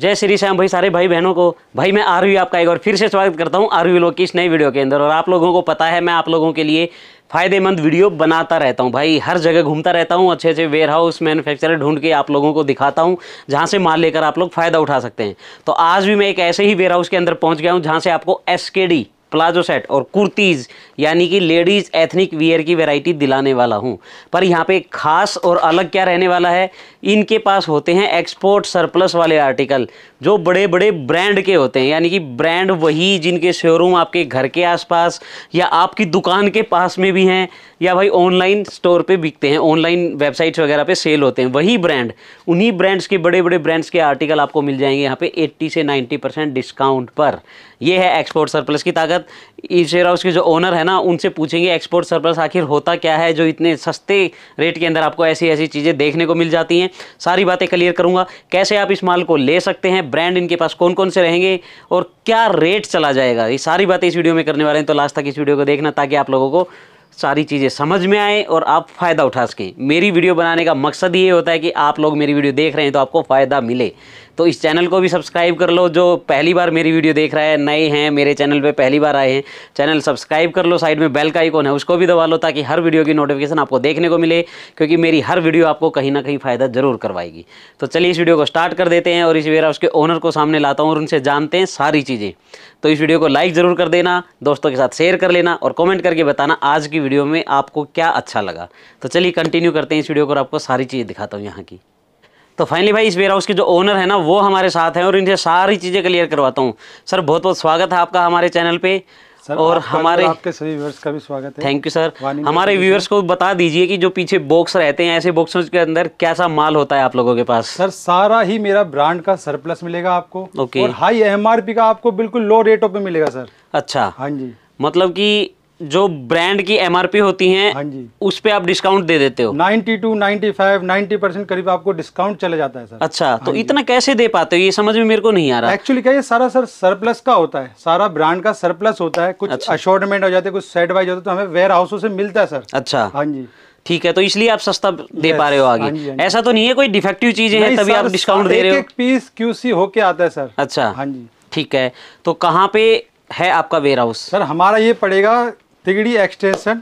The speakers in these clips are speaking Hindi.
जय श्री श्याम भाई सारे भाई बहनों को भाई मैं आरवी आपका एक और फिर से स्वागत करता हूँ आरवी लोग की इस नई वीडियो के अंदर और आप लोगों को पता है मैं आप लोगों के लिए फ़ायदेमंद वीडियो बनाता रहता हूँ भाई हर जगह घूमता रहता हूँ अच्छे अच्छे वेयर हाउस मैनुफैक्चरर ढूंढ के आप लोगों को दिखाता हूँ जहाँ से माल लेकर आप लोग फ़ायदा उठा सकते हैं तो आज भी मैं एक ऐसे ही वेयर हाउस के अंदर पहुँच गया हूँ जहाँ से आपको एस के डी प्लाजो सेट और कुर्तीज़ यानी कि लेडीज़ एथनिक वियर की वैरायटी दिलाने वाला हूँ पर यहाँ पे खास और अलग क्या रहने वाला है इनके पास होते हैं एक्सपोर्ट सरप्लस वाले आर्टिकल जो बड़े बड़े ब्रांड के होते हैं यानी कि ब्रांड वही जिनके शोरूम आपके घर के आसपास या आपकी दुकान के पास में भी हैं या भाई ऑनलाइन स्टोर पे बिकते हैं ऑनलाइन वेबसाइट्स वगैरह पे सेल होते हैं वही ब्रांड उन्हीं ब्रांड्स के बड़े बड़े ब्रांड्स के आर्टिकल आपको मिल जाएंगे यहाँ पे 80 से 90 परसेंट डिस्काउंट पर यह है एक्सपोर्ट सरप्लस की ताकत शायद शेयर हाउस के जो ओनर है ना उनसे पूछेंगे एक्सपोर्ट सरप्लस आखिर होता क्या है जो इतने सस्ते रेट के अंदर आपको ऐसी ऐसी चीज़ें देखने को मिल जाती हैं सारी बातें क्लियर करूंगा कैसे आप इस माल को ले सकते हैं ब्रांड इनके पास कौन कौन से रहेंगे और क्या रेट चला जाएगा ये सारी बातें इस वीडियो में करने वाले हैं तो लास्ट तक इस वीडियो को देखना ताकि आप लोगों को सारी चीज़ें समझ में आए और आप फ़ायदा उठा सकें मेरी वीडियो बनाने का मकसद ये होता है कि आप लोग मेरी वीडियो देख रहे हैं तो आपको फ़ायदा मिले तो इस चैनल को भी सब्सक्राइब कर लो जो पहली बार मेरी वीडियो देख रहा है नए हैं मेरे चैनल पर पहली बार आए हैं चैनल सब्सक्राइब कर लो साइड में बेल का आइकॉन है उसको भी दबा लो ताकि हर वीडियो की नोटिफिकेशन आपको देखने को मिले क्योंकि मेरी हर वीडियो आपको कहीं ना कहीं फ़ायदा ज़रूर करवाएगी तो चलिए इस वीडियो को स्टार्ट कर देते हैं और इस वेरा उसके ओनर को सामने लाता हूँ और उनसे जानते हैं सारी चीज़ें तो इस वीडियो को लाइक ज़रूर कर देना दोस्तों के साथ शेयर कर लेना और कॉमेंट करके बताना आज की वीडियो में आपको क्या अच्छा लगा तो चलिए कंटिन्यू करते हैं इस वीडियो को आपको सारी चीज़ें दिखाता हूँ यहाँ की तो फाइनली भाई इस वेयर हाउस के जो ओनर है ना वो हमारे साथ हैं और इनसे सारी चीज़ें क्लियर करवाता हूँ सर बहुत बहुत स्वागत है आपका हमारे चैनल पे सर, और हमारे आपके सभी व्यूअर्स का भी स्वागत है थैंक यू सर हमारे व्यूअर्स को बता दीजिए कि जो पीछे बॉक्स रहते हैं ऐसे बॉक्सों के अंदर कैसा माल होता है आप लोगों के पास सर सारा ही मेरा ब्रांड का सरप्लस मिलेगा आपको ओके और हाई एमआरपी का आपको बिल्कुल लो रेटों पे मिलेगा सर अच्छा हाँ जी मतलब कि जो ब्रांड की एमआरपी होती है हाँ जी उस पे आप डिस्काउंट दे देते हो 92, 95, 90 परसेंट करीब आपको डिस्काउंट चले जाता है सर अच्छा तो हाँ तो इतना कैसे दे पाते हो ये समझ में मेरे को नहीं आ रहा एक्चुअली क्या ये सारा सर सरप्लस का होता है सारा ब्रांड का सरप्लस होता है कुछ अशोर्टमेंट अच्छा। हो जाते हैं कुछ सेट वाइज होता है तो हमें वेयर हाउसों से मिलता है सर अच्छा हाँ जी ठीक है तो इसलिए आप सस्ता दे पा रहे हो आगे हाँ हाँ ऐसा तो नहीं है कोई डिफेक्टिव चीजें हैं तभी आप डिस्काउंट दे रहे हो एक पीस क्यूसी होके आता है सर अच्छा हाँ जी ठीक है तो कहाँ पे है आपका वेयर हाउस सर हमारा ये पड़ेगा तिगड़ी एक्सटेंशन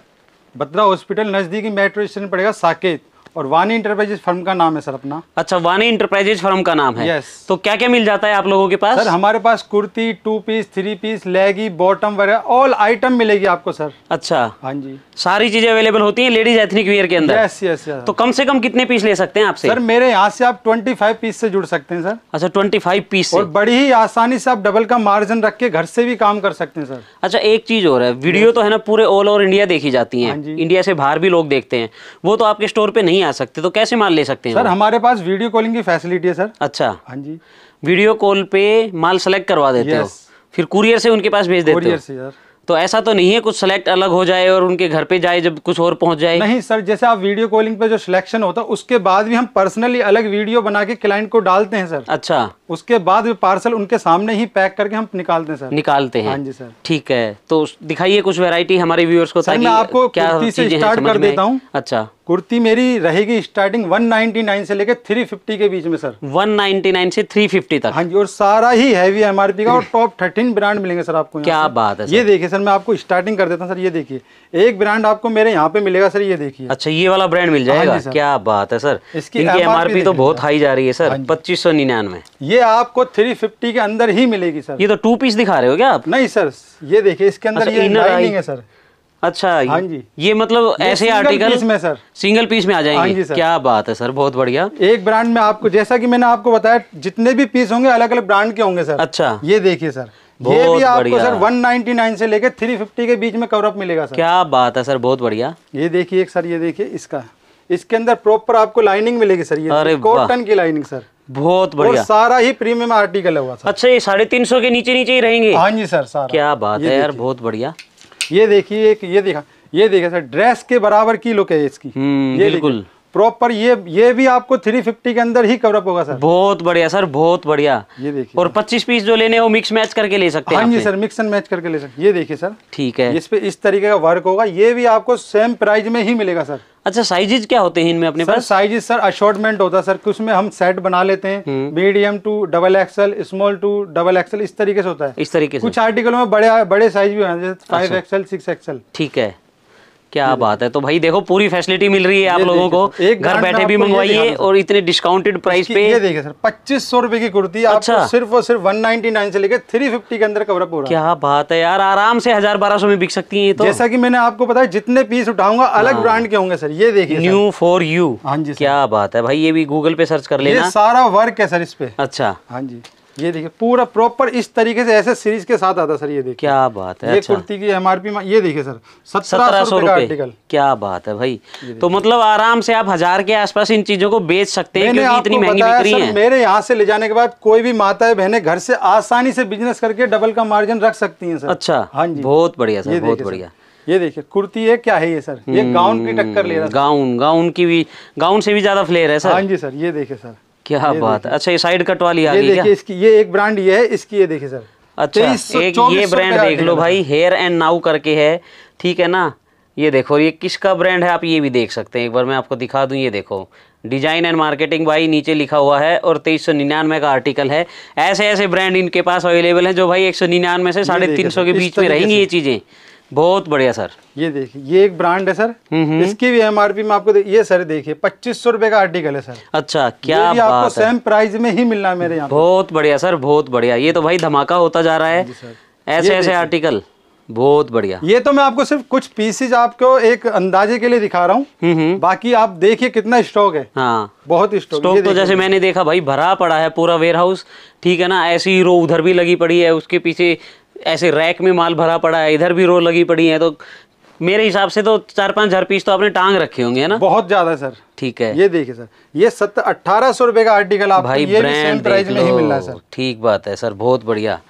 बद्रा हॉस्पिटल नज़दीकी मेट्रो स्टेशन पड़ेगा साकेत और वानी इंटरप्राइजेज फर्म का नाम है सर अपना अच्छा वानी इंटरप्राइजेज फर्म का नाम है यस तो क्या क्या मिल जाता है आप लोगों के पास सर हमारे पास kurti two piece three piece लेगी बॉटम वगैरह ऑल आइटम मिलेगी आपको सर अच्छा हाँ जी सारी चीजें अवेलेबल होती है लेडीज एथनिक वेयर के अंदर यस यस यस तो कम से कम कितने पीस ले सकते हैं आपसे सर मेरे यहाँ से आप ट्वेंटी पीस से जुड़ सकते हैं सर अच्छा ट्वेंटी पीस और बड़ी ही आसानी से आप डबल का मार्जिन रख के घर से भी काम कर सकते हैं सर अच्छा एक चीज और है वीडियो तो है ना पूरे ऑल ओवर इंडिया देखी जाती है इंडिया हाँ से बाहर भी लोग देखते हैं वो तो आपके स्टोर पे नहीं नहीं आ सकते तो कैसे माल ले सकते हैं सर हमारे पास वीडियो कॉलिंग की फैसिलिटी है सर अच्छा हाँ जी वीडियो कॉल पे माल सेलेक्ट करवा देते हो फिर कुरियर से उनके पास भेज देते हो से सर तो ऐसा तो नहीं है कुछ सेलेक्ट अलग हो जाए और उनके घर पे जाए जब कुछ और पहुंच जाए नहीं सर जैसे आप वीडियो कॉलिंग पे जो सिलेक्शन होता है उसके बाद भी हम पर्सनली अलग वीडियो बना के क्लाइंट को डालते हैं सर अच्छा उसके बाद पार्सल उनके सामने ही पैक करके हम निकालते हैं सर निकालते हैं हाँ जी सर ठीक है तो दिखाइए कुछ वैरायटी हमारे व्यूअर्स को सर मैं आपको क्या कुर्ती से स्टार्ट कर देता हूँ अच्छा कुर्ती मेरी रहेगी स्टार्टिंग 199 से लेकर 350 के बीच में सर 199 से 350 तक हाँ जी और सारा ही हैवी एम पी का और टॉप थर्टीन ब्रांड मिलेंगे सर आपको क्या बात है ये देखिए सर मैं आपको स्टार्टिंग कर देता हूँ सर ये देखिए एक ब्रांड आपको मेरे यहाँ पे मिलेगा सर ये देखिए अच्छा ये वाला ब्रांड मिल जाएगा हाँ क्या बात है सर इसकी एम तो बहुत हाई जा रही है सर हाँ पच्चीस सौ निन्यानवे ये आपको 350 के अंदर ही मिलेगी सर ये तो टू पीस दिखा रहे हो क्या आप नहीं सर ये देखिए इसके अंदर अच्छा, ये लाइनिंग है सर अच्छा हाँ जी ये मतलब ये ऐसे आर्टिकल पीस में सर सिंगल पीस में आ जाएंगे हाँ जी सर क्या बात है सर बहुत बढ़िया एक ब्रांड में आपको जैसा कि मैंने आपको बताया जितने भी पीस होंगे अलग अलग ब्रांड के होंगे सर अच्छा ये देखिए सर ये भी आपको सर 199 से लेकर 350 के बीच में कवर अप मिलेगा सर क्या बात है सर बहुत बढ़िया ये देखिए सर ये देखिए इसका इसके अंदर प्रॉपर आपको लाइनिंग मिलेगी सर ये कॉटन की लाइनिंग सर बहुत बढ़िया सारा ही प्रीमियम आर्टिकल है अच्छा ये साढ़े तीन सौ के नीचे नीचे ही रहेंगे हाँ जी सर सारा क्या बात है यार बहुत बढ़िया ये देखिए एक ये देखा ये देखिए सर ड्रेस के बराबर की लुक है इसकी हम्म, ये बिल्कुल प्रॉपर ये ये भी आपको 350 के अंदर ही कवरअप होगा सर बहुत बढ़िया सर बहुत बढ़िया ये देखिए और 25 पीस जो लेने हो मिक्स मैच करके ले सकते हैं हाँ जी सर मिक्स एंड मैच करके ले सकते ये देखिए सर ठीक है इस पे इस तरीके का वर्क होगा ये भी आपको सेम प्राइस में ही मिलेगा सर अच्छा साइजेज क्या होते हैं इनमें अपने सर, पास साइजेज सर अशोर्टमेंट होता है सर उसमें हम सेट बना लेते हैं medium to double XL small to double XL इस तरीके से होता है इस तरीके से कुछ आर्टिकल में बड़े बड़े साइज भी होते हैं फाइव एक्सएल सिक्स एक्सएल ठीक है क्या हम्म। बात है तो भाई देखो पूरी फैसिलिटी मिल रही है आप लोगों को एक घर बैठे भी मंगवाइए और इतने डिस्काउंटेड प्राइस पे ये देखिए सर पच्चीस सौ रुपए की कुर्ती अच्छा सिर्फ और सिर्फ वन नाइनटी नाइन से लेकर थ्री फिफ्टी के अंदर कवरअप हो रहा है क्या बात है यार आराम से हजार बारह सौ में बिक सकती है तो जैसा की मैंने आपको बताया जितने पीस उठाऊंगा अलग ब्रांड हाँ। के होंगे सर ये देखिए न्यू फॉर यू हाँ जी क्या बात है भाई ये भी गूगल पे सर्च कर लेना सारा वर्क है सर इस पे अच्छा हाँ जी ये देखिए पूरा प्रॉपर इस तरीके से ऐसे सीरीज के साथ आता सर ये देखिए क्या बात है ये अच्छा। कुर्ती की एमआरपी ये देखिए सर सत्रह सौ आर्टिकल क्या बात है भाई तो मतलब आराम से आप हजार के आसपास इन चीजों को बेच सकते हैं क्योंकि इतनी महंगी रही है मेरे यहाँ से ले जाने के बाद कोई भी माता है बहने घर से आसानी से बिजनेस करके डबल का मार्जिन रख सकती है सर अच्छा हाँ जी बहुत बढ़िया सर बहुत बढ़िया ये देखिए कुर्ती है क्या है ये सर ये गाउन की टक्कर ले रहा है हम्म, गाउन गाउन की भी गाउन से भी ज्यादा फ्लेयर है सर हाँ जी सर ये देखिए सर क्या बात है अच्छा ये साइड कट वाली आ गई इसकी ये एक ब्रांड ये है इसकी ये देखिए सर अच्छा एक ये ब्रांड देख लो भाई हेयर एंड नाउ करके है ठीक है ना ये देखो ये किसका ब्रांड है आप ये भी देख सकते हैं एक बार मैं आपको दिखा दूं ये देखो डिजाइन एंड मार्केटिंग भाई नीचे लिखा हुआ है और तेईस सौ निन्यानवे का आर्टिकल है ऐसे ऐसे ब्रांड इनके पास अवेलेबल है जो भाई एक सौ निन्यानवे से साढ़े तीन सौ के बीच में रहेंगी ये चीज़ें बहुत बढ़िया सर ये देखिए ये एक ब्रांड है सर हम्म, हम्म। इसकी भी एमआरपी में आपको ये सर देखिए पच्चीस सौ रुपए का आर्टिकल है सर अच्छा क्या ये भी बात आपको सेम प्राइस में ही मिलना है मेरे यहाँ बहुत बढ़िया सर बहुत बढ़िया ये तो भाई धमाका होता जा रहा है ऐसे हाँ ऐसे आर्टिकल बहुत बढ़िया ये तो मैं आपको सिर्फ कुछ पीसेज आपको एक अंदाजे के लिए दिखा रहा हूँ हम्म, बाकी आप देखिए कितना स्टॉक है हाँ बहुत स्टॉक स्टॉक तो जैसे मैंने देखा भाई भरा पड़ा है पूरा वेयर हाउस ठीक है ना ऐसी रो उधर भी लगी पड़ी है उसके पीछे ऐसे रैक में माल भरा पड़ा है इधर भी रो लगी पड़ी है तो मेरे हिसाब से तो चार पाँच हजार पीस तो आपने टांग रखे होंगे है ना बहुत ज्यादा सर ठीक है ये देखिए सर ये सत्तर अट्ठारह सौ रुपए का आर्टिकल आप भाई ये ब्रांड प्राइस में ही मिल रहा है सर ठीक बात है सर बहुत बढ़िया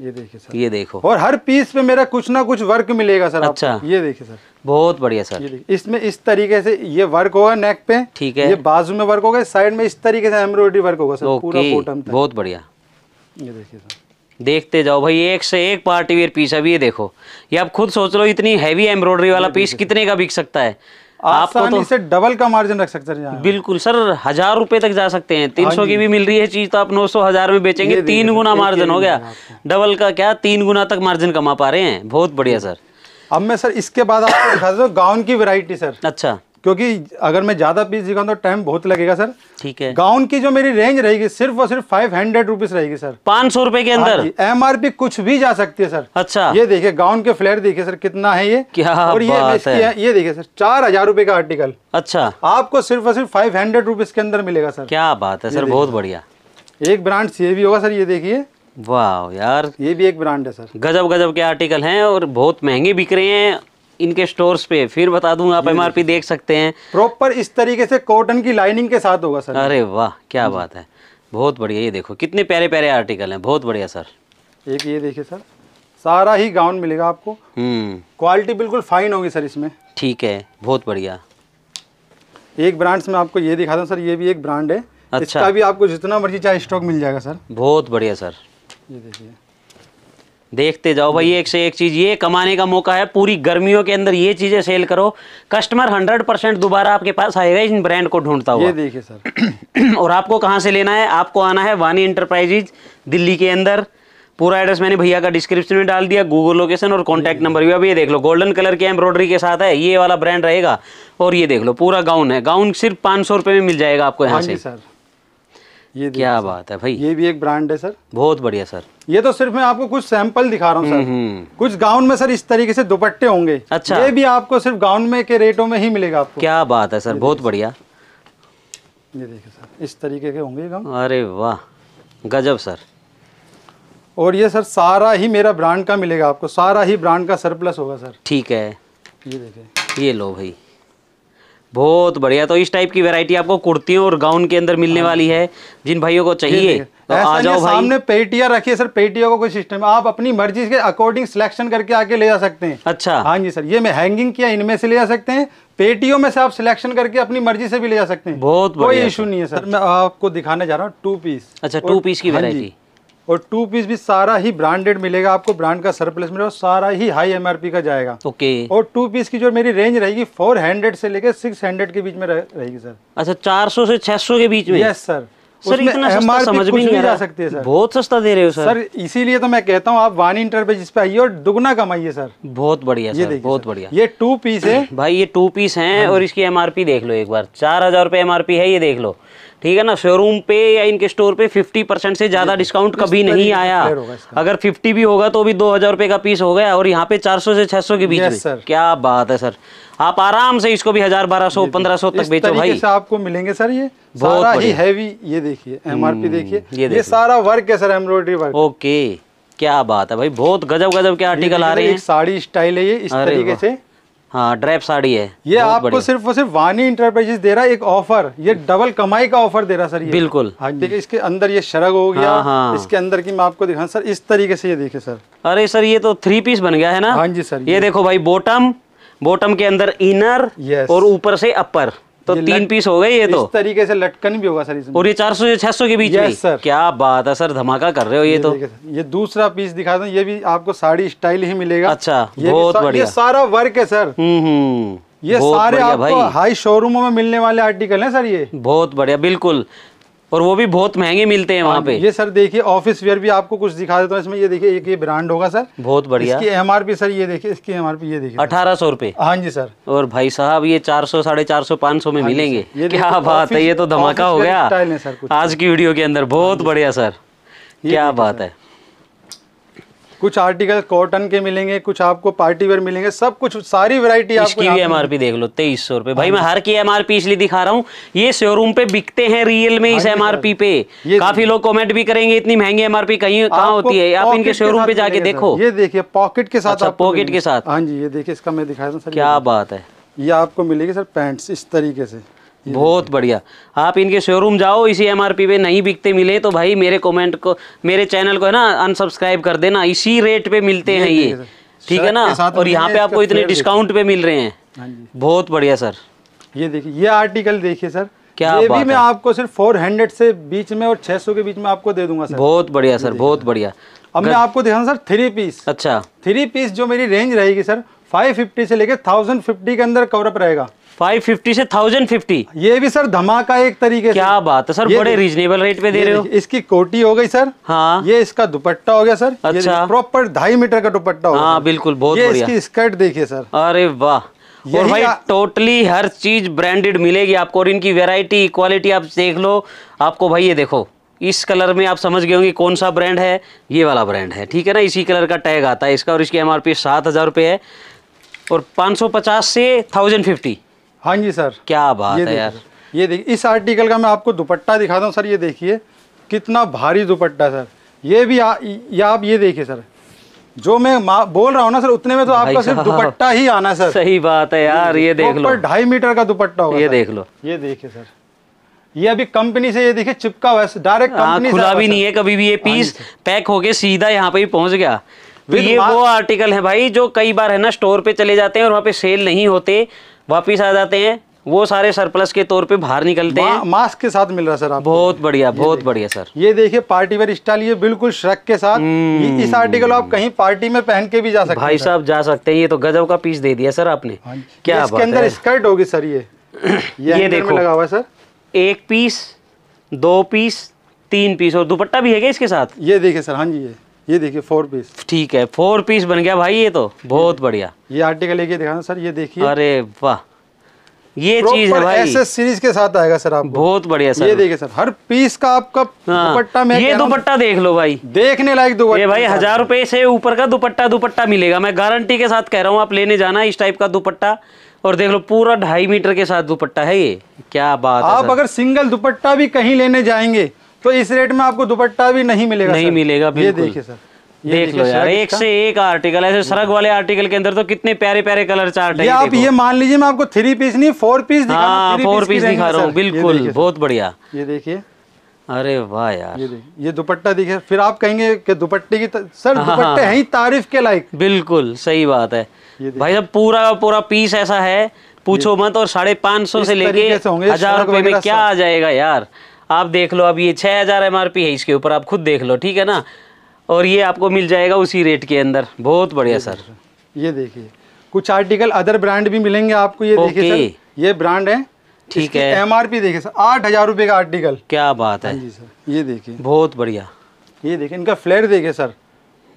ये देखिए सर ये देखो और हर पीस पे मेरा कुछ ना कुछ वर्क मिलेगा सर अच्छा ये देखिए सर बहुत बढ़िया सर इसमें इस तरीके से ये वर्क होगा नेक पे ठीक है ये बाजू में वर्क होगा साइड में इस तरीके से एम्ब्रॉयडरी वर्क होगा सर पूरा बॉटम बहुत बढ़िया ये देखिए सर देखते जाओ भाई एक से एक पार्टी वेयर पीस अभी ये देखो ये आप खुद सोच लो इतनी हैवी एम्ब्रॉयडरी वाला पीस कितने का बिक सकता है आपको तो इसे डबल का मार्जिन रख सकते हैं हाँ। बिल्कुल सर हजार रुपए तक जा सकते हैं तीन हाँ सौ की भी मिल रही है चीज तो आप नौ सौ हजार में बेचेंगे तीन गुना मार्जिन हो गया डबल का क्या तीन गुना तक मार्जिन कमा पा रहे हैं बहुत बढ़िया सर अब मैं सर इसके बाद आपको दिखा गाउन की वेराइटी सर अच्छा क्योंकि अगर मैं ज़्यादा पीस दिखाऊँ तो टाइम बहुत लगेगा सर ठीक है गाउन की जो मेरी रेंज रहेगी सिर्फ और सिर्फ फाइव हंड्रेड रुपीज रहेगी सर पाँच सौ रुपए के अंदर एम आर पी कुछ भी जा सकती है सर अच्छा ये देखिए गाउन के फ्लेयर देखिए सर कितना है ये क्या और ये है। ये देखिए सर चार हजार रुपए का आर्टिकल अच्छा आपको सिर्फ और सिर्फ फाइव हंड्रेड रुपीज के अंदर मिलेगा सर क्या बात है सर बहुत बढ़िया एक ब्रांड ये भी होगा सर ये देखिए वाह यार ये भी एक ब्रांड है सर गजब गजब के आर्टिकल हैं और बहुत महंगे बिक रहे हैं इनके स्टोर्स पे फिर बता दूंगा आप एमआरपी देख सकते हैं प्रॉपर इस तरीके से कॉटन की लाइनिंग के साथ होगा सर अरे वाह क्या बात है बहुत बढ़िया ये देखो कितने प्यारे प्यारे आर्टिकल हैं बहुत बढ़िया सर एक ये देखिए सर सारा ही गाउन मिलेगा आपको क्वालिटी हम्म। बिल्कुल फाइन होगी सर इसमें ठीक है बहुत बढ़िया एक ब्रांड्स में आपको ये दिखा दूँ सर ये भी एक ब्रांड है अच्छा इसका भी आपको जितना मर्जी चाहे स्टॉक मिल जाएगा सर बहुत बढ़िया सर ये देखिए देखते जाओ भाई हम्म। एक से एक चीज़ ये कमाने का मौका है पूरी गर्मियों के अंदर ये चीज़ें सेल करो कस्टमर हंड्रेड परसेंट दोबारा आपके पास आएगा इन ब्रांड को ढूंढता हुआ ये देखिए सर और आपको कहाँ से लेना है आपको आना है वानी इंटरप्राइजेज दिल्ली के अंदर पूरा एड्रेस मैंने भैया का डिस्क्रिप्शन में डाल दिया गूगल लोकेशन और कॉन्टैक्ट हम्म। नंबर भी अब ये देख लो गोल्डन कलर के एम्ब्रॉयडरी के साथ है ये वाला ब्रांड रहेगा और ये देख लो पूरा गाउन है गाउन सिर्फ पाँच सौ में मिल जाएगा आपको यहाँ हाँ से सर ये क्या बात है भाई ये भी एक ब्रांड है सर बहुत बढ़िया सर ये तो सिर्फ मैं आपको कुछ सैंपल दिखा रहा हूँ सर हम्म, हम्म। कुछ गाउन में सर इस तरीके से दुपट्टे होंगे अच्छा ये भी आपको सिर्फ गाउन में के रेटों में ही मिलेगा आपको क्या बात है सर बहुत बढ़िया ये देखिए सर इस तरीके के होंगे गाउन अरे वाह गजब सर और ये सर सारा ही मेरा ब्रांड का मिलेगा आपको सारा ही ब्रांड का सरप्लस होगा सर ठीक है ये देखिए ये लो भाई बहुत बढ़िया तो इस टाइप की वैरायटी आपको कुर्तियों और गाउन के अंदर मिलने हाँ। वाली है जिन भाइयों को चाहिए तो आ जाओ भाई सामने पेटिया रखी है सर पेटियों का को कोई सिस्टम आप अपनी मर्जी के अकॉर्डिंग सिलेक्शन करके आके ले जा सकते हैं अच्छा हाँ जी सर ये मैं हैंगिंग किया इनमें से ले जा सकते हैं पेटियों में से आप सिलेक्शन करके अपनी मर्जी से भी ले जा सकते हैं बहुत कोई इशू नहीं है सर मैं आपको दिखाने जा रहा हूँ टू पीस अच्छा टू पीस की वेरायटी हाँ और टू पीस भी सारा ही ब्रांडेड मिलेगा आपको ब्रांड का सरप्लस मिलेगा सारा ही हाई एमआरपी का जाएगा ओके okay. और टू पीस की जो मेरी रेंज रहेगी फोर हंड्रेड से लेकर सिक्स हंड्रेड के बीच में रहेगी सर अच्छा चार सौ से छह सौ के बीच में यस सर सर इतना सस्ता समझ भी नहीं आ सकती है सर बहुत सस्ता दे रहे हो सर सर इसीलिए तो मैं कहता हूँ आप वन इंटर पे जिस पे आइए और दुगना कमाइए सर बहुत बढ़िया सर, बहुत बढ़िया ये टू पीस है भाई ये टू पीस हैं हाँ और इसकी एमआरपी देख लो एक बार चार हजार रुपये एमआरपी है ये देख लो ठीक है ना शोरूम पे या इनके स्टोर पे 50 परसेंट से ज़्यादा डिस्काउंट कभी नहीं आया अगर 50 भी होगा तो भी दो हज़ार रुपए का पीस हो गया और यहाँ पे 400 से 600 के बीच में क्या बात है सर आप आराम से इसको भी हज़ार बारह सौ पंद्रह सौ तक बेचो भाई आपको मिलेंगे सर ये बहुत ही हैवी ये देखिए एमआरपी हम्म, देखिए ये सारा वर्क है सर एम्ब्रॉयडरी वर्क ओके क्या बात है भाई बहुत गजब गजब के आर्टिकल आ रहे हैं साड़ी स्टाइल है ये इस तरीके से हाँ ड्रेप साड़ी है ये आपको सिर्फ सिर्फ वानी इंटरप्राइजेस दे रहा है एक ऑफर ये डबल कमाई का ऑफर दे रहा सर ये बिल्कुल हाँ देखिए इसके अंदर ये शरग हो गया हाँ, हाँ। इसके अंदर की मैं आपको दिखा सर इस तरीके से ये देखिए सर अरे सर ये तो थ्री पीस बन गया है ना हाँ जी सर ये, ये देखो भाई बोटम बोटम के अंदर इनर और ऊपर से अपर तो तीन पीस हो गए ये तो इस तरीके से लटकन भी होगा सर इसमें और ये सौ छह सौ के बीच में सर क्या बात है सर धमाका कर रहे हो ये, ये तो ये दूसरा पीस दिखा दो ये भी आपको साड़ी स्टाइल ही मिलेगा अच्छा ये बहुत बढ़िया सारा वर्क है सर हम्म, हम्म। ये सारे आपको हाई शोरूमों में मिलने वाले आर्टिकल हैं सर ये बहुत बढ़िया बिल्कुल और वो भी बहुत महंगे मिलते हैं वहाँ हाँ, पे ये सर देखिए ऑफिस वेयर भी आपको कुछ दिखा देता हूँ इसमें ये देखिए एक ये ब्रांड होगा सर बहुत बढ़िया इसकी एम सर ये देखिए इसकी एमआरपी ये देखिए अठारह सौ रुपए हाँ जी सर और भाई साहब ये चार सौ साढ़े चार सौ पाँच सौ में हाँ मिलेंगे क्या बात है ये तो धमाका हो गया आज की वीडियो के अंदर हाँ बहुत बढ़िया सर क्या बात है कुछ आर्टिकल कॉटन के मिलेंगे कुछ आपको पार्टी वेयर मिलेंगे सब कुछ सारी वेरायटी इसकी भी पी देख लो तेईस सौ रुपए भाई हाँ मैं हर की एम आर पी इसलिए दिखा रहा हूँ ये शोरूम पे बिकते हैं रियल में इस एम आर पी पे काफी लोग कॉमेंट भी करेंगे इतनी महंगी एम आर पी कहीं कहाँ होती है आप इनके शोरूम पे जाके देखो ये देखिए पॉकेट के साथ अच्छा, पॉकेट के साथ हाँ जी ये देखिए इसका मैं दिखा रहा हूँ क्या बात है ये आपको मिलेगी सर पैंट्स इस तरीके से बहुत बढ़िया आप इनके शोरूम जाओ इसी एमआरपी पे नहीं बिकते मिले तो भाई मेरे कमेंट को मेरे चैनल को है ना अनसब्सक्राइब कर देना इसी रेट पे मिलते हैं ये ठीक है ना और यहाँ पे आपको इतने डिस्काउंट पे मिल रहे हैं हाँ बहुत बढ़िया सर ये देखिए ये आर्टिकल देखिए सर क्या ये भी मैं आपको सिर्फ 400 से बीच में और 600 के बीच में आपको दे दूंगा सर बहुत बढ़िया सर बहुत बढ़िया अब मैं आपको देखा सर थ्री पीस अच्छा थ्री पीस जो मेरी रेंज रहेगी सर 550 से लेके 1050 के अंदर कवरअप रहेगा 550 से 1050 ये भी सर धमाका एक तरीके से क्या बात है सर बड़े रीजनेबल रेट पे दे रहे हो इसकी कोटी हो गई सर हाँ ये इसका दुपट्टा हो गया सर अच्छा प्रॉपर ढाई मीटर का दुपट्टा हो हाँ बिल्कुल बहुत ये इसकी स्कर्ट देखिए सर अरे वाह और भाई टोटली हर चीज ब्रांडेड मिलेगी आपको और इनकी वेराइटी क्वालिटी आप देख लो आपको भाई ये देखो इस कलर में आप समझ गए होंगे कौन सा ब्रांड है ये वाला ब्रांड है ठीक है ना इसी कलर का टैग आता है इसका और इसकी एमआरपी आर सात हज़ार रुपये है और 550 से 1050 हाँ जी सर क्या बात है यार ये देखिए इस आर्टिकल का मैं आपको दुपट्टा दिखाता हूँ सर ये देखिए कितना भारी दुपट्टा सर ये भी आ, ये आप ये देखिए सर जो मैं बोल रहा हूँ ना सर उतने में तो आपका सिर्फ दुपट्टा ही आना सर सही बात है यार ये देख लो ढाई मीटर का दुपट्टा होगा ये देख लो ये देखिए सर ये अभी कंपनी से ये देखिए चिपका हुआ है डायरेक्ट हाँ, कंपनी खुला भी नहीं है कभी भी ये पीस हाँ पैक होके सीधा यहाँ पे ही पहुंच गया तो ये वो आर्टिकल है भाई जो कई बार है ना स्टोर पे चले जाते हैं और वहाँ पे सेल नहीं होते वापिस आ जाते हैं वो सारे सरप्लस के तौर पे बाहर निकलते मा, हैं मास्क के साथ मिल रहा सर आपको बहुत बढ़िया बहुत बढ़िया सर ये देखिए पार्टी वेयर स्टाइल ये बिल्कुल श्रक के साथ इस आर्टिकल हम्म। आप कहीं पार्टी में पहन के भी जा सकते भाई साहब जा सकते हैं ये तो गजब का पीस दे दिया सर आपने हाँ क्या इसके अंदर स्कर्ट होगी सर ये ये देखो लगा हुआ सर एक पीस दो पीस तीन पीस और दुपट्टा भी है इसके साथ ये देखिए सर हाँ जी ये ये देखिए फोर पीस ठीक है फोर पीस बन गया भाई ये तो बहुत बढ़िया ये आर्टिकल लेके दिखाना सर ये देखिए अरे वाह ये चीज है भाई एसएस सीरीज के साथ आएगा सर आप बहुत बढ़िया सर ये देखिए सर हर पीस का आपका हाँ। दुपट्टा हाँ, में ये दुपट्टा देख लो भाई देखने लायक दुपट्टा ये भाई हजार रुपए से ऊपर का दुपट्टा दुपट्टा मिलेगा मैं गारंटी के साथ कह रहा हूँ आप लेने जाना इस टाइप का दुपट्टा और देख लो पूरा ढाई मीटर के साथ दुपट्टा है ये क्या बात आप अगर सिंगल दुपट्टा भी कहीं लेने जाएंगे तो इस रेट में आपको दुपट्टा भी नहीं मिलेगा नहीं मिलेगा ये देखिए सर देख लो यार एक से एक आर्टिकल ऐसे सरग वाले आर्टिकल के अंदर तो कितने प्यारे प्यारे कलर चार्ट ये आप ये मान लीजिए मैं आपको थ्री पीस नहीं फोर पीस हाँ फोर पीस दिखा रहा हूँ बिल्कुल बहुत बढ़िया ये देखिए अरे वाह यार ये ये दुपट्टा दिखे फिर आप कहेंगे कि दुपट्टे की सर हाँ, हाँ, दुपट्टे हाँ, ही तारीफ के लायक बिल्कुल सही बात है भाई साहब पूरा पूरा पीस ऐसा है पूछो मत और साढ़े पाँच सौ से लेके हजार रुपए में क्या आ जाएगा यार आप देख लो अब ये छः हज़ार एम है इसके ऊपर आप खुद देख लो ठीक है ना और ये आपको मिल जाएगा उसी रेट के अंदर बहुत बढ़िया सर ये देखिए कुछ आर्टिकल अदर ब्रांड भी मिलेंगे आपको ये देखिए सर ये ब्रांड है ठीक है एम आर पी देखिए सर आठ हज़ार रुपये का आर्टिकल क्या बात है हाँ जी सर ये देखिए बहुत बढ़िया ये देखिए इनका फ्लेयर देखिए सर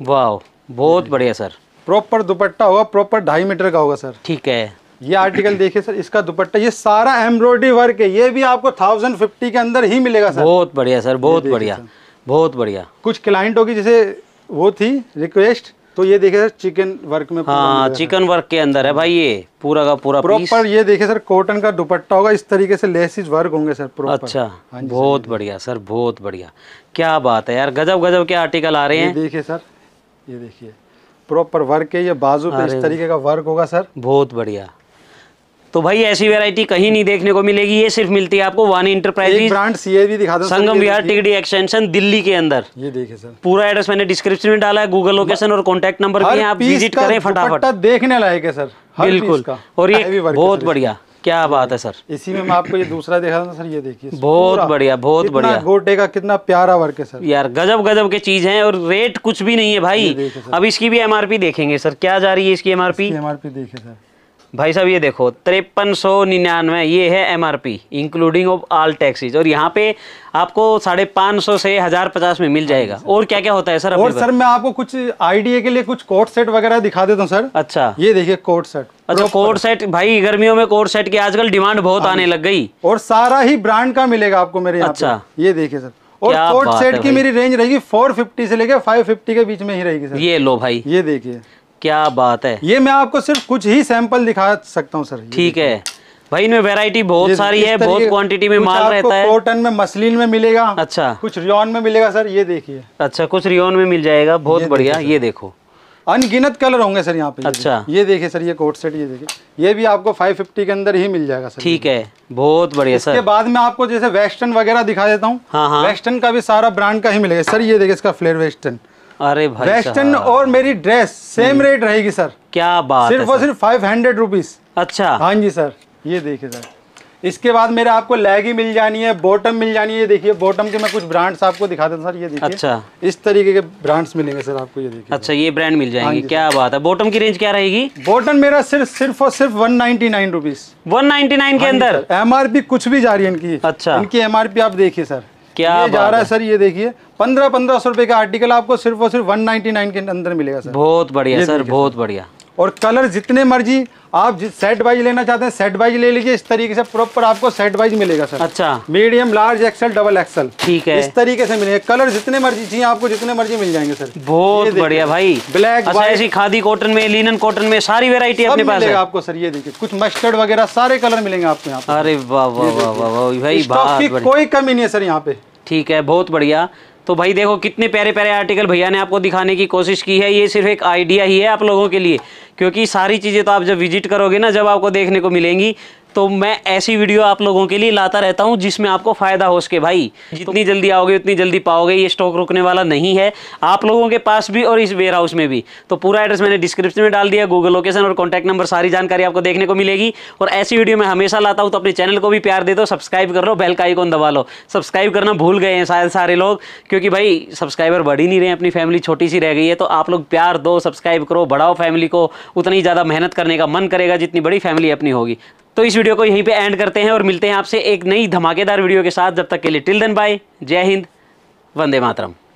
वाह बहुत बढ़िया सर प्रॉपर दुपट्टा होगा प्रॉपर ढाई मीटर का होगा सर ठीक है ये आर्टिकल देखिए सर इसका दुपट्टा ये सारा एम्ब्रॉयडरी वर्क है ये भी आपको थाउजेंड फिफ्टी के अंदर ही मिलेगा सर बहुत बढ़िया सर बहुत बढ़िया बहुत बढ़िया कुछ क्लाइंट होगी जैसे वो थी रिक्वेस्ट तो ये देखिए सर चिकन वर्क में हाँ चिकन वर्क के अंदर है भाई ये पूरा का पूरा प्रॉपर ये देखिए सर कॉटन का दुपट्टा होगा इस तरीके से लेसिस वर्क होंगे सर प्रॉपर अच्छा हाँ बहुत बढ़िया सर बहुत बढ़िया क्या बात है यार गजब गजब के आर्टिकल आ रहे हैं देखिए सर ये देखिए प्रॉपर वर्क है ये बाजू पे इस तरीके का वर्क होगा सर बहुत बढ़िया तो भाई ऐसी वेरायटी कहीं नहीं देखने को मिलेगी ये सिर्फ मिलती है आपको वानी इंटरप्राइजेज ब्रांड सीए भी दिखा दो संगम विहार टिकड़ी एक्सटेंशन दिल्ली के अंदर ये देखिए सर पूरा एड्रेस मैंने डिस्क्रिप्शन में डाला है गूगल लोकेशन और कॉन्टेक्ट नंबर भी आप विजिट करें फटाफट देखने लायक है सर बिल्कुल और ये बहुत बढ़िया क्या बात है सर इसी में मैं आपको ये दूसरा दिखा था सर ये देखिए बहुत बढ़िया बहुत बढ़िया गोटे का कितना प्यारा वर्क है सर यार गजब गजब के चीज है और रेट कुछ भी नहीं है भाई अब इसकी भी एमआरपी देखेंगे सर क्या जा रही है इसकी एमआरपी एमआरपी देखे सर भाई साहब ये देखो तिरपन सौ निन्यानवे ये है MRP including of all taxes और यहाँ पे आपको साढ़े पाँच सौ से हज़ार पचास में मिल हाँ जाएगा और क्या क्या होता है सर और सर मैं आपको कुछ आईडीए के लिए कुछ कोट सेट वगैरह दिखा देता हूँ सर अच्छा ये देखिए कोट सेट अच्छा कोट सेट भाई गर्मियों में कोट सेट की आजकल डिमांड बहुत हाँ आने लग गई और सारा ही ब्रांड का मिलेगा आपको मेरे अच्छा ये देखिए सर और कोट सेट की मेरी रेंज रहेगी 450 से लेकर 550 के बीच में ही रहेगी सर ये लो भाई ये देखिए क्या बात है ये मैं आपको सिर्फ कुछ ही सैंपल दिखा सकता हूँ सर ठीक है भाई इनमें वेराइटी बहुत सारी है बहुत क्वांटिटी में माल रहता है कॉटन में मसलिन में मिलेगा अच्छा कुछ रियोन में मिलेगा सर ये देखिए अच्छा कुछ रियोन में मिल जाएगा बहुत बढ़िया ये देखो अनगिनत कलर होंगे सर यहाँ पे अच्छा ये देखिए सर ये कोट सेट ये देखिए ये भी आपको 550 के अंदर ही मिल जाएगा सर ठीक है बहुत बढ़िया सर इसके बाद में आपको जैसे वेस्टर्न वगैरह दिखा देता हूँ हाँ हाँ वेस्टर्न का भी सारा ब्रांड का ही मिलेगा सर ये देखिए इसका फ्लेयर वेस्टर्न अरे भाई वेस्टर्न और मेरी ड्रेस सेम हम्म। रेट रहेगी सर क्या बात सिर्फ और सिर्फ फाइव हंड्रेड रुपीज अच्छा हाँ जी सर ये देखिए सर इसके बाद मेरे आपको लेगी मिल जानी है बॉटम मिल जानी है ये देखिए बॉटम के मैं कुछ ब्रांड्स आपको दिखा देता सर ये देखिए अच्छा इस तरीके के ब्रांड्स मिलेंगे सर आपको ये देखिए अच्छा ये ब्रांड मिल जाएंगे हाँ क्या बात है बॉटम की रेंज क्या रहेगी बॉटम मेरा सिर्फ सिर्फ और सिर्फ one ninety nine rupees one ninety nine के हाँ अंदर एम कुछ भी जा रही है इनकी अच्छा इनकी एम आप देखिए सर क्या जा रहा है सर ये देखिए पंद्रह पंद्रह सौ रुपए का आर्टिकल आपको सिर्फ और सिर्फ वन नाइनटी नाइन के अंदर मिलेगा सर बहुत बढ़िया सर बहुत बढ़िया और कलर जितने मर्जी आप जिस सेट वाइज लेना चाहते हैं सेट वाइज ले लीजिए इस तरीके से प्रॉपर आपको सेट वाइज मिलेगा सर अच्छा medium large XL double XL ठीक है इस तरीके से मिलेगा कलर जितने मर्जी चाहिए आपको जितने मर्जी मिल जाएंगे सर बहुत बढ़िया भाई ब्लैक अच्छा, ऐसी खादी कॉटन में लीनन कॉटन में सारी वेरायटी अपने पास मिलेगा आपको सर ये देखिए कुछ मस्टर्ड वगैरह सारे कलर मिलेंगे आपको यहाँ अरे वाह वाह वाह वाह भाई कोई कमी नहीं है सर यहाँ पे ठीक है बहुत बढ़िया तो भाई देखो कितने प्यारे प्यारे आर्टिकल भैया ने आपको दिखाने की कोशिश की है ये सिर्फ एक आइडिया ही है आप लोगों के लिए क्योंकि सारी चीज़ें तो आप जब विजिट करोगे ना जब आपको देखने को मिलेंगी तो मैं ऐसी वीडियो आप लोगों के लिए लाता रहता हूँ जिसमें आपको फ़ायदा हो सके भाई जितनी तो- जल्दी आओगे उतनी जल्दी पाओगे ये स्टॉक रुकने वाला नहीं है आप लोगों के पास भी और इस वेयर हाउस में भी तो पूरा एड्रेस मैंने डिस्क्रिप्शन में डाल दिया गूगल लोकेशन और कॉन्टैक्ट नंबर सारी जानकारी आपको देखने को मिलेगी और ऐसी वीडियो मैं हमेशा लाता हूँ तो अपने चैनल को भी प्यार दे दो सब्सक्राइब कर लो बेल का आइकॉन दबा लो सब्सक्राइब करना भूल गए हैं शायद सारे लोग क्योंकि भाई सब्सक्राइबर बढ़ ही नहीं रहे अपनी फैमिली छोटी सी रह गई है तो आप लोग प्यार दो सब्सक्राइब करो बढ़ाओ फैमिली को उतनी ज़्यादा मेहनत करने का मन करेगा जितनी बड़ी फैमिली अपनी होगी तो इस वीडियो को यहीं पे एंड करते हैं और मिलते हैं आपसे एक नई धमाकेदार वीडियो के साथ जब तक के लिए टिल देन बाय जय हिंद वंदे मातरम